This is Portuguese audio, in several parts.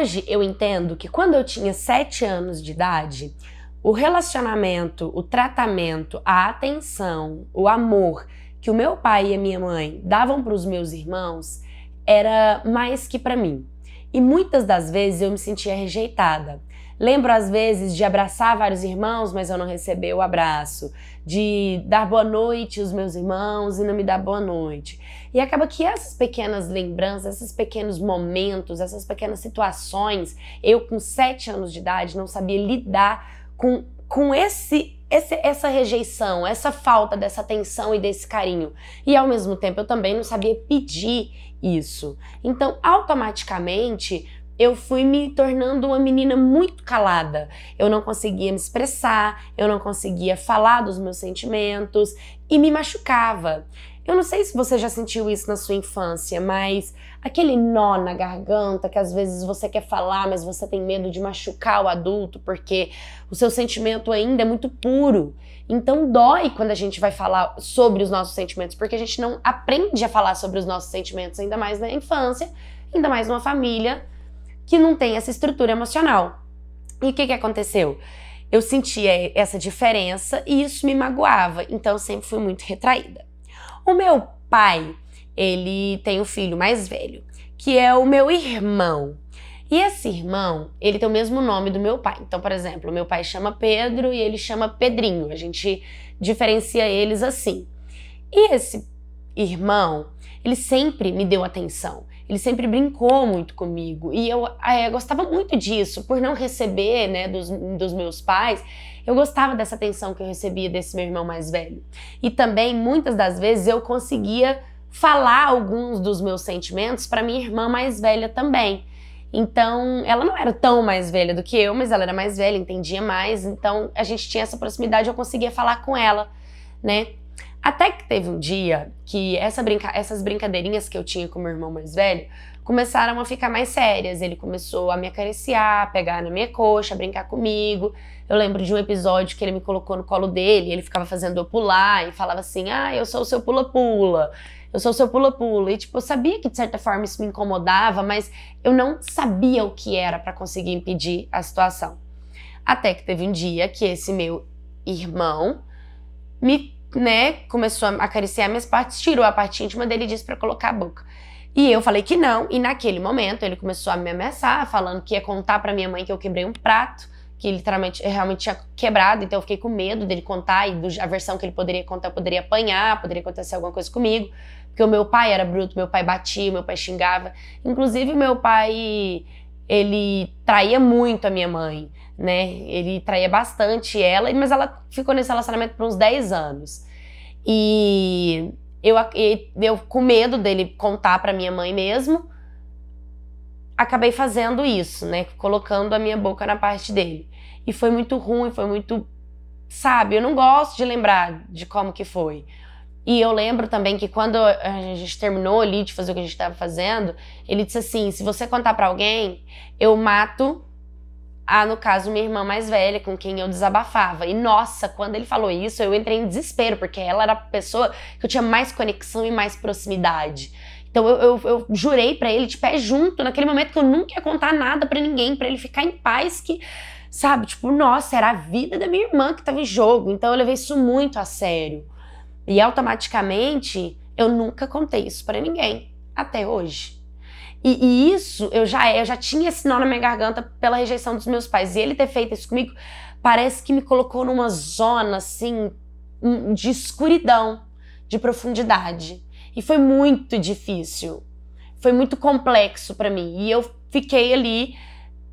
Hoje eu entendo que quando eu tinha 7 anos de idade, o relacionamento, o tratamento, a atenção, o amor que o meu pai e a minha mãe davam para os meus irmãos era mais que para mim. E muitas das vezes eu me sentia rejeitada. Lembro às vezes de abraçar vários irmãos, mas eu não recebia o abraço de dar boa noite aos meus irmãos e não me dar boa noite. E acaba que essas pequenas lembranças, esses pequenos momentos, essas pequenas situações, eu com sete anos de idade não sabia lidar com, com esse esse, essa rejeição, essa falta dessa atenção e desse carinho. E ao mesmo tempo eu também não sabia pedir isso. Então, automaticamente, eu fui me tornando uma menina muito calada. Eu não conseguia me expressar, eu não conseguia falar dos meus sentimentos e me machucava. Eu não sei se você já sentiu isso na sua infância, mas aquele nó na garganta que às vezes você quer falar, mas você tem medo de machucar o adulto porque o seu sentimento ainda é muito puro. Então dói quando a gente vai falar sobre os nossos sentimentos, porque a gente não aprende a falar sobre os nossos sentimentos, ainda mais na infância, ainda mais numa família que não tem essa estrutura emocional. E o que, que aconteceu? Eu sentia essa diferença e isso me magoava, então sempre fui muito retraída. O meu pai, ele tem um filho mais velho, que é o meu irmão. E esse irmão, ele tem o mesmo nome do meu pai. Então, por exemplo, meu pai chama Pedro e ele chama Pedrinho. A gente diferencia eles assim. E esse irmão, ele sempre me deu atenção. Ele sempre brincou muito comigo e eu é, gostava muito disso, por não receber, né, dos, dos meus pais. Eu gostava dessa atenção que eu recebia desse meu irmão mais velho. E também muitas das vezes eu conseguia falar alguns dos meus sentimentos para minha irmã mais velha também. Então, ela não era tão mais velha do que eu, mas ela era mais velha, entendia mais, então a gente tinha essa proximidade, eu conseguia falar com ela, né? Até que teve um dia que essa brinca essas brincadeirinhas que eu tinha com meu irmão mais velho começaram a ficar mais sérias. Ele começou a me acariciar, a pegar na minha coxa, a brincar comigo. Eu lembro de um episódio que ele me colocou no colo dele, ele ficava fazendo eu pular e falava assim: Ah, eu sou o seu pula-pula, eu sou o seu pula-pula. E tipo, eu sabia que de certa forma isso me incomodava, mas eu não sabia o que era para conseguir impedir a situação. Até que teve um dia que esse meu irmão me né, começou a acariciar minhas partes, tirou a parte íntima dele e disse para colocar a boca. E eu falei que não, e naquele momento ele começou a me ameaçar, falando que ia contar para minha mãe que eu quebrei um prato, que ele literalmente eh, realmente tinha quebrado, então eu fiquei com medo dele contar e a versão que ele poderia contar, eu poderia apanhar, poderia acontecer alguma coisa comigo, porque o meu pai era bruto, meu pai batia, meu pai xingava. Inclusive, meu pai, ele traía muito a minha mãe né? Ele traía bastante ela, mas ela ficou nesse relacionamento por uns 10 anos. E eu, eu com medo dele contar para minha mãe mesmo, acabei fazendo isso, né? Colocando a minha boca na parte dele. E foi muito ruim, foi muito. Sabe, eu não gosto de lembrar de como que foi. E eu lembro também que quando a gente terminou ali de fazer o que a gente estava fazendo, ele disse assim: se você contar para alguém, eu mato a, no caso, minha irmã mais velha, com quem eu desabafava. E nossa, quando ele falou isso, eu entrei em desespero, porque ela era a pessoa que eu tinha mais conexão e mais proximidade. Então eu, eu, eu jurei para ele de pé junto, naquele momento que eu nunca ia contar nada para ninguém, para ele ficar em paz, que, sabe, tipo, nossa, era a vida da minha irmã que tava em jogo. Então eu levei isso muito a sério. E automaticamente eu nunca contei isso para ninguém, até hoje. E, e, isso eu já eu já tinha esse nó na minha garganta pela rejeição dos meus pais. E ele ter feito isso comigo parece que me colocou numa zona assim hum, de escuridão, de profundidade. E foi muito difícil. Foi muito complexo para mim. E eu fiquei ali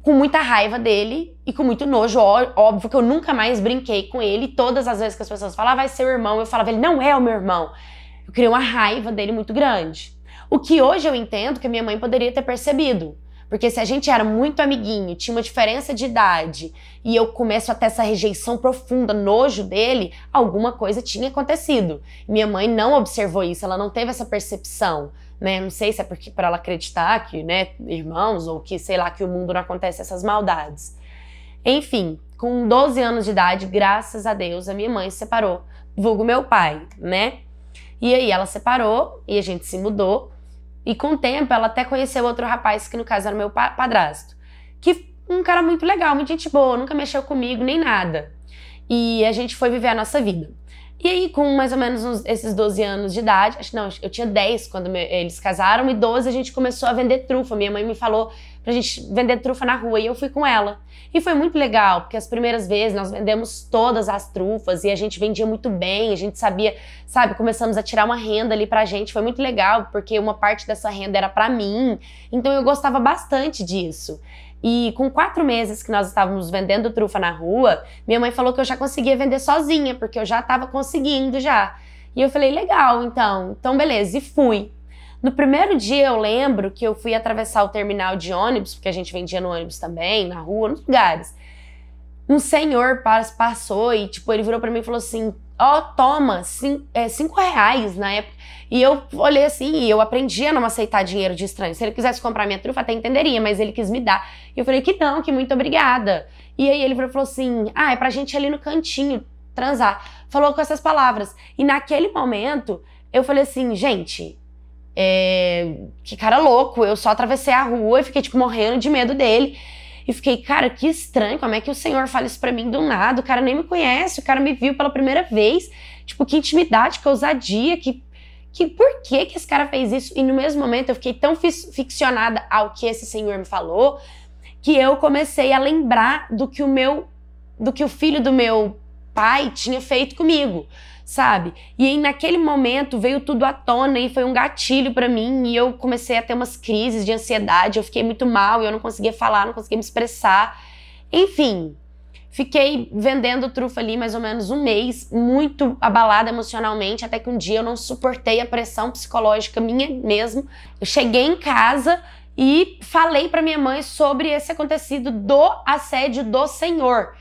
com muita raiva dele e com muito nojo. Óbvio que eu nunca mais brinquei com ele. Todas as vezes que as pessoas falavam, ah, vai ser o irmão, eu falava, ele não é o meu irmão. Eu criei uma raiva dele muito grande. O que hoje eu entendo que minha mãe poderia ter percebido. Porque se a gente era muito amiguinho, tinha uma diferença de idade, e eu começo a ter essa rejeição profunda, nojo dele, alguma coisa tinha acontecido. Minha mãe não observou isso, ela não teve essa percepção, né? Não sei se é porque para ela acreditar que, né, irmãos ou que sei lá que o mundo não acontece essas maldades. Enfim, com 12 anos de idade, graças a Deus, a minha mãe se separou, vulgo meu pai, né? E aí ela separou e a gente se mudou e com o tempo ela até conheceu outro rapaz, que no caso era meu padrasto, que um cara muito legal, muito gente boa, nunca mexeu comigo nem nada. E a gente foi viver a nossa vida. E aí, com mais ou menos uns, esses 12 anos de idade, acho não, eu tinha 10 quando me, eles casaram, e 12 a gente começou a vender trufa. Minha mãe me falou pra gente vender trufa na rua, e eu fui com ela. E foi muito legal, porque as primeiras vezes nós vendemos todas as trufas e a gente vendia muito bem, a gente sabia, sabe, começamos a tirar uma renda ali pra gente. Foi muito legal, porque uma parte dessa renda era para mim, então eu gostava bastante disso. E com quatro meses que nós estávamos vendendo trufa na rua, minha mãe falou que eu já conseguia vender sozinha, porque eu já estava conseguindo já. E eu falei, legal, então, então beleza, e fui. No primeiro dia eu lembro que eu fui atravessar o terminal de ônibus, porque a gente vendia no ônibus também, na rua, nos lugares. Um senhor passou e, tipo, ele virou para mim e falou assim: ó, oh, toma, cinco, é, cinco reais na época. E eu olhei assim, e eu aprendi a não aceitar dinheiro de estranho. Se ele quisesse comprar minha trufa, até entenderia, mas ele quis me dar. E eu falei que não, que muito obrigada. E aí ele falou assim: ah, é pra gente ir ali no cantinho transar. Falou com essas palavras. E naquele momento, eu falei assim: gente, é... que cara louco, eu só atravessei a rua e fiquei, tipo, morrendo de medo dele. E fiquei, cara, que estranho, como é que o Senhor fala isso pra mim do nada? O cara nem me conhece, o cara me viu pela primeira vez. Tipo, que intimidade, que ousadia, que que por que, que esse cara fez isso? E no mesmo momento eu fiquei tão ficcionada ao que esse senhor me falou que eu comecei a lembrar do que o meu do que o filho do meu pai tinha feito comigo sabe? E aí, naquele momento veio tudo à tona e foi um gatilho para mim e eu comecei a ter umas crises de ansiedade, eu fiquei muito mal e eu não conseguia falar, não conseguia me expressar. Enfim, Fiquei vendendo trufa ali mais ou menos um mês, muito abalada emocionalmente, até que um dia eu não suportei a pressão psicológica minha mesmo. Eu cheguei em casa e falei para minha mãe sobre esse acontecido do assédio do Senhor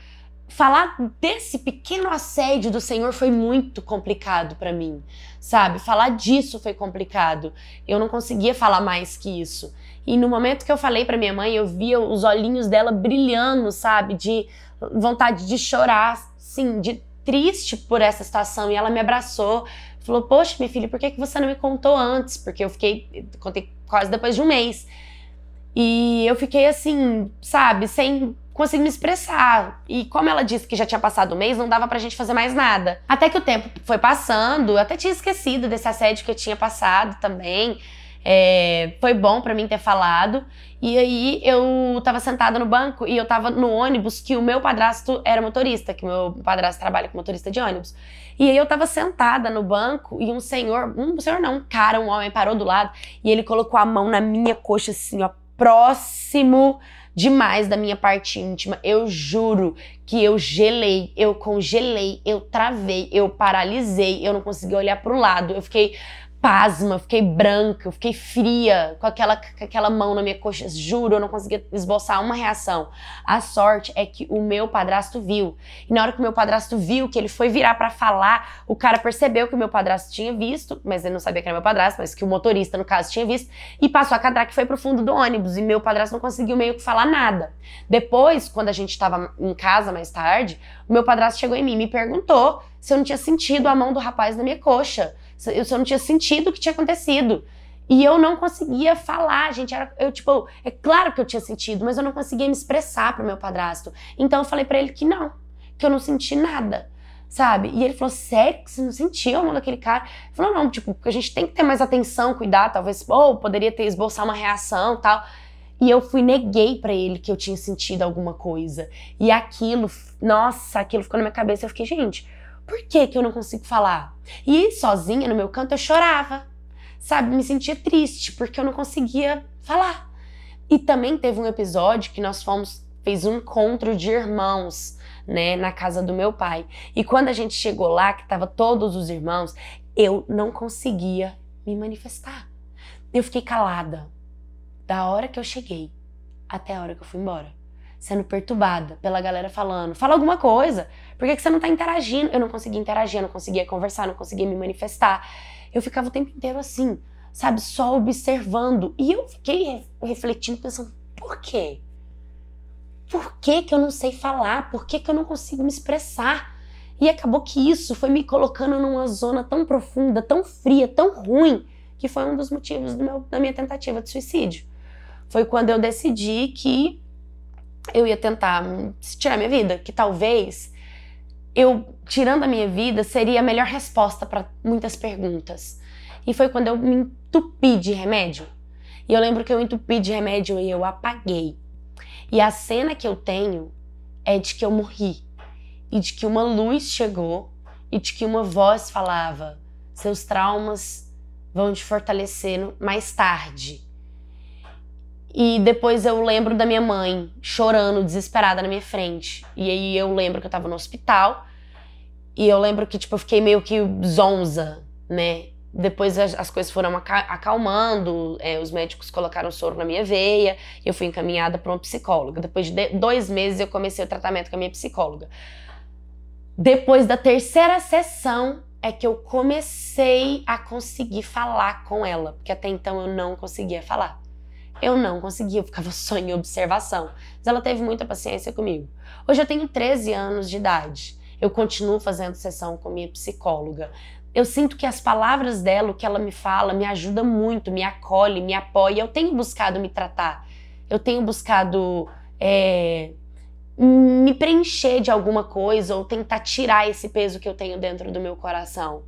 falar desse pequeno assédio do Senhor foi muito complicado para mim, sabe? Falar disso foi complicado. Eu não conseguia falar mais que isso. E no momento que eu falei para minha mãe, eu via os olhinhos dela brilhando, sabe? De vontade de chorar, sim, de triste por essa situação. E ela me abraçou, falou: "Poxa, minha filha, por que que você não me contou antes? Porque eu fiquei contei quase depois de um mês." E eu fiquei assim, sabe, sem consegui me expressar. E como ela disse que já tinha passado o um mês, não dava pra gente fazer mais nada. Até que o tempo foi passando, eu até tinha esquecido desse assédio que eu tinha passado também. É, foi bom para mim ter falado. E aí eu tava sentada no banco e eu tava no ônibus que o meu padrasto era motorista, que meu padrasto trabalha com motorista de ônibus. E aí eu tava sentada no banco e um senhor, um senhor não, um cara, um homem parou do lado e ele colocou a mão na minha coxa assim, ó, próximo demais da minha parte íntima. Eu juro que eu gelei, eu congelei, eu travei, eu paralisei, eu não consegui olhar para o lado. Eu fiquei pasma, eu fiquei branca, eu fiquei fria, com aquela, com aquela mão na minha coxa. Juro, eu não conseguia esboçar uma reação. A sorte é que o meu padrasto viu. E na hora que o meu padrasto viu, que ele foi virar para falar, o cara percebeu que o meu padrasto tinha visto, mas ele não sabia que era meu padrasto, mas que o motorista, no caso, tinha visto, e passou a cadrar que foi pro fundo do ônibus. E meu padrasto não conseguiu meio que falar nada. Depois, quando a gente tava em casa mais tarde, o meu padrasto chegou em mim e me perguntou se eu não tinha sentido a mão do rapaz na minha coxa. Eu só não tinha sentido o que tinha acontecido. E eu não conseguia falar, gente. Era, eu, tipo, é claro que eu tinha sentido, mas eu não conseguia me expressar pro meu padrasto. Então eu falei para ele que não, que eu não senti nada, sabe? E ele falou: sério que você não sentiu a mão daquele cara? Ele falou: não, tipo, porque a gente tem que ter mais atenção, cuidar, talvez, ou poderia ter esboçar uma reação tal. E eu fui, neguei para ele que eu tinha sentido alguma coisa. E aquilo, nossa, aquilo ficou na minha cabeça. Eu fiquei, gente, por que, que eu não consigo falar? E sozinha no meu canto eu chorava, sabe? Me sentia triste porque eu não conseguia falar. E também teve um episódio que nós fomos, fez um encontro de irmãos, né, na casa do meu pai. E quando a gente chegou lá, que tava todos os irmãos, eu não conseguia me manifestar. Eu fiquei calada da hora que eu cheguei até a hora que eu fui embora sendo perturbada pela galera falando. Fala alguma coisa. Por que, que você não tá interagindo? Eu não conseguia interagir, eu não conseguia conversar, não conseguia me manifestar. Eu ficava o tempo inteiro assim, sabe? Só observando. E eu fiquei refletindo, pensando, por quê? Por que, que eu não sei falar? Por que, que eu não consigo me expressar? E acabou que isso foi me colocando numa zona tão profunda, tão fria, tão ruim, que foi um dos motivos do meu, da minha tentativa de suicídio. Foi quando eu decidi que eu ia tentar tirar minha vida, que talvez eu tirando a minha vida seria a melhor resposta para muitas perguntas. E foi quando eu me entupi de remédio. E eu lembro que eu entupi de remédio e eu apaguei. E a cena que eu tenho é de que eu morri e de que uma luz chegou e de que uma voz falava: seus traumas vão te fortalecer mais tarde. E depois eu lembro da minha mãe chorando, desesperada na minha frente. E aí eu lembro que eu tava no hospital. E eu lembro que, tipo, eu fiquei meio que zonza, né? Depois as, coisas foram acalmando, é, os médicos colocaram soro na minha veia, eu fui encaminhada para uma psicóloga. Depois de dois meses eu comecei o tratamento com a minha psicóloga. Depois da terceira sessão é que eu comecei a conseguir falar com ela, porque até então eu não conseguia falar. Eu não conseguia, eu ficava só em observação. Mas ela teve muita paciência comigo. Hoje eu tenho 13 anos de idade. Eu continuo fazendo sessão com minha psicóloga. Eu sinto que as palavras dela, o que ela me fala, me ajuda muito, me acolhe, me apoia. Eu tenho buscado me tratar. Eu tenho buscado é, me preencher de alguma coisa ou tentar tirar esse peso que eu tenho dentro do meu coração.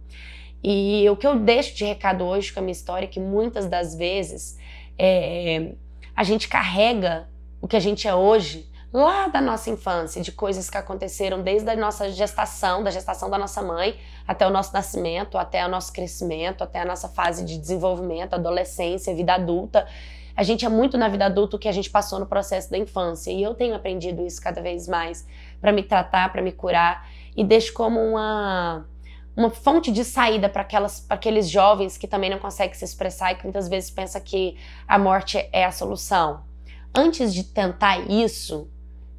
E o que eu deixo de recado hoje com a minha história é que muitas das vezes é, a gente carrega o que a gente é hoje lá da nossa infância, de coisas que aconteceram desde a nossa gestação, da gestação da nossa mãe, até o nosso nascimento, até o nosso crescimento, até a nossa fase de desenvolvimento, adolescência, vida adulta. A gente é muito na vida adulta o que a gente passou no processo da infância, e eu tenho aprendido isso cada vez mais para me tratar, para me curar, e deixo como uma uma fonte de saída para aqueles jovens que também não conseguem se expressar e que muitas vezes pensa que a morte é a solução. Antes de tentar isso,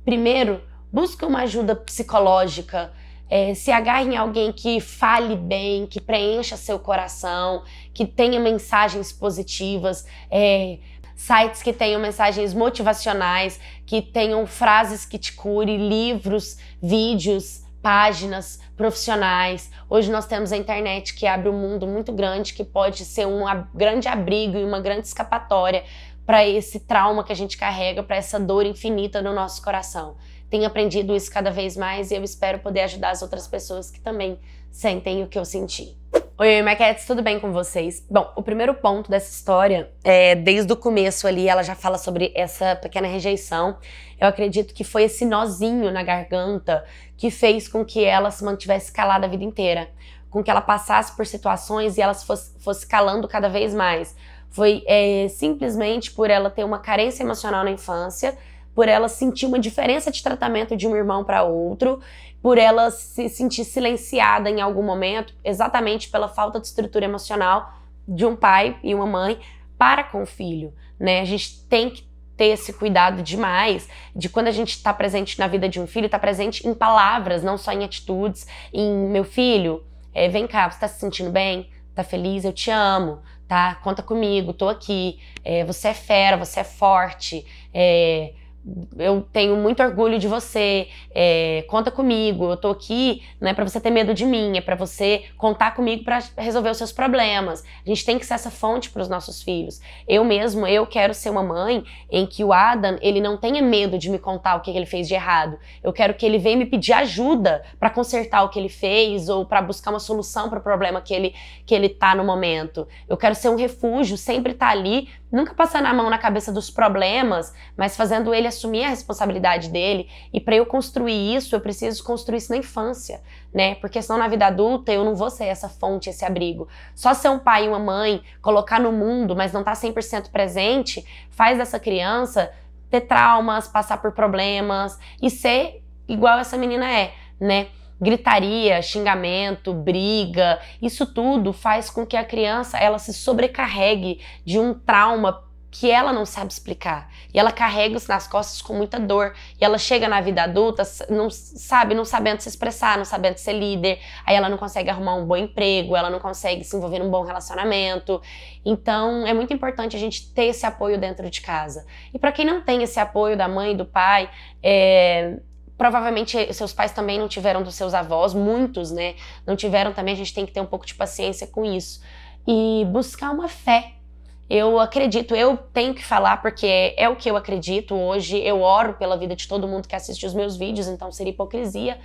primeiro busca uma ajuda psicológica, é, se agarre em alguém que fale bem, que preencha seu coração, que tenha mensagens positivas, é, sites que tenham mensagens motivacionais, que tenham frases que te cure, livros, vídeos, páginas profissionais. Hoje nós temos a internet que abre um mundo muito grande, que pode ser um grande abrigo e uma grande escapatória para esse trauma que a gente carrega, para essa dor infinita no nosso coração. Tenho aprendido isso cada vez mais e eu espero poder ajudar as outras pessoas que também sentem o que eu senti. Oi, Marquetes, tudo bem com vocês? Bom, o primeiro ponto dessa história, é, desde o começo ali, ela já fala sobre essa pequena rejeição. Eu acredito que foi esse nozinho na garganta que fez com que ela se mantivesse calada a vida inteira, com que ela passasse por situações e ela fosse, fosse calando cada vez mais. Foi é, simplesmente por ela ter uma carência emocional na infância, por ela sentir uma diferença de tratamento de um irmão para outro por ela se sentir silenciada em algum momento, exatamente pela falta de estrutura emocional de um pai e uma mãe para com o filho, né? A gente tem que ter esse cuidado demais de quando a gente está presente na vida de um filho, está presente em palavras, não só em atitudes, em meu filho, é, vem cá, você está se sentindo bem? Tá feliz? Eu te amo, tá? Conta comigo, tô aqui. É, você é fera, você é forte. É, eu tenho muito orgulho de você, é, conta comigo, eu tô aqui, não é para você ter medo de mim, é para você contar comigo para resolver os seus problemas. A gente tem que ser essa fonte para os nossos filhos. Eu mesmo, eu quero ser uma mãe em que o Adam, ele não tenha medo de me contar o que ele fez de errado. Eu quero que ele venha me pedir ajuda para consertar o que ele fez ou para buscar uma solução para o problema que ele que ele tá no momento. Eu quero ser um refúgio, sempre estar tá ali, nunca passar na mão na cabeça dos problemas, mas fazendo ele assumir a responsabilidade dele. E para eu construir isso, eu preciso construir isso na infância, né? Porque senão na vida adulta eu não vou ser essa fonte, esse abrigo. Só ser um pai e uma mãe, colocar no mundo, mas não tá 100% presente, faz essa criança ter traumas, passar por problemas e ser igual essa menina é, né? gritaria, xingamento, briga, isso tudo faz com que a criança ela se sobrecarregue de um trauma que ela não sabe explicar. E ela carrega isso nas costas com muita dor. E ela chega na vida adulta, não sabe, não sabendo se expressar, não sabendo ser líder. Aí ela não consegue arrumar um bom emprego, ela não consegue se envolver num bom relacionamento. Então, é muito importante a gente ter esse apoio dentro de casa. E para quem não tem esse apoio da mãe, do pai, é, provavelmente seus pais também não tiveram dos seus avós, muitos, né? Não tiveram também, a gente tem que ter um pouco de paciência com isso. E buscar uma fé eu acredito, eu tenho que falar porque é, o que eu acredito hoje. Eu oro pela vida de todo mundo que assiste os meus vídeos, então seria hipocrisia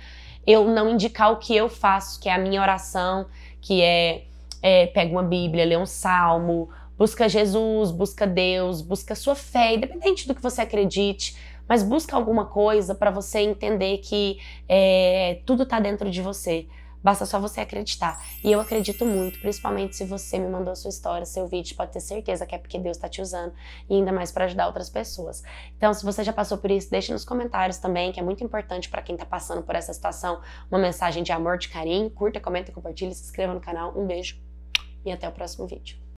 eu não indicar o que eu faço, que é a minha oração, que é, é pega uma Bíblia, lê um salmo, busca Jesus, busca Deus, busca sua fé, independente do que você acredite, mas busca alguma coisa para você entender que é, tudo está dentro de você. Basta só você acreditar. E eu acredito muito, principalmente se você me mandou sua história, seu vídeo, pode ter certeza que é porque Deus está te usando e ainda mais para ajudar outras pessoas. Então, se você já passou por isso, deixe nos comentários também, que é muito importante para quem está passando por essa situação, uma mensagem de amor, de carinho. Curta, comenta, compartilha, se inscreva no canal. Um beijo e até o próximo vídeo.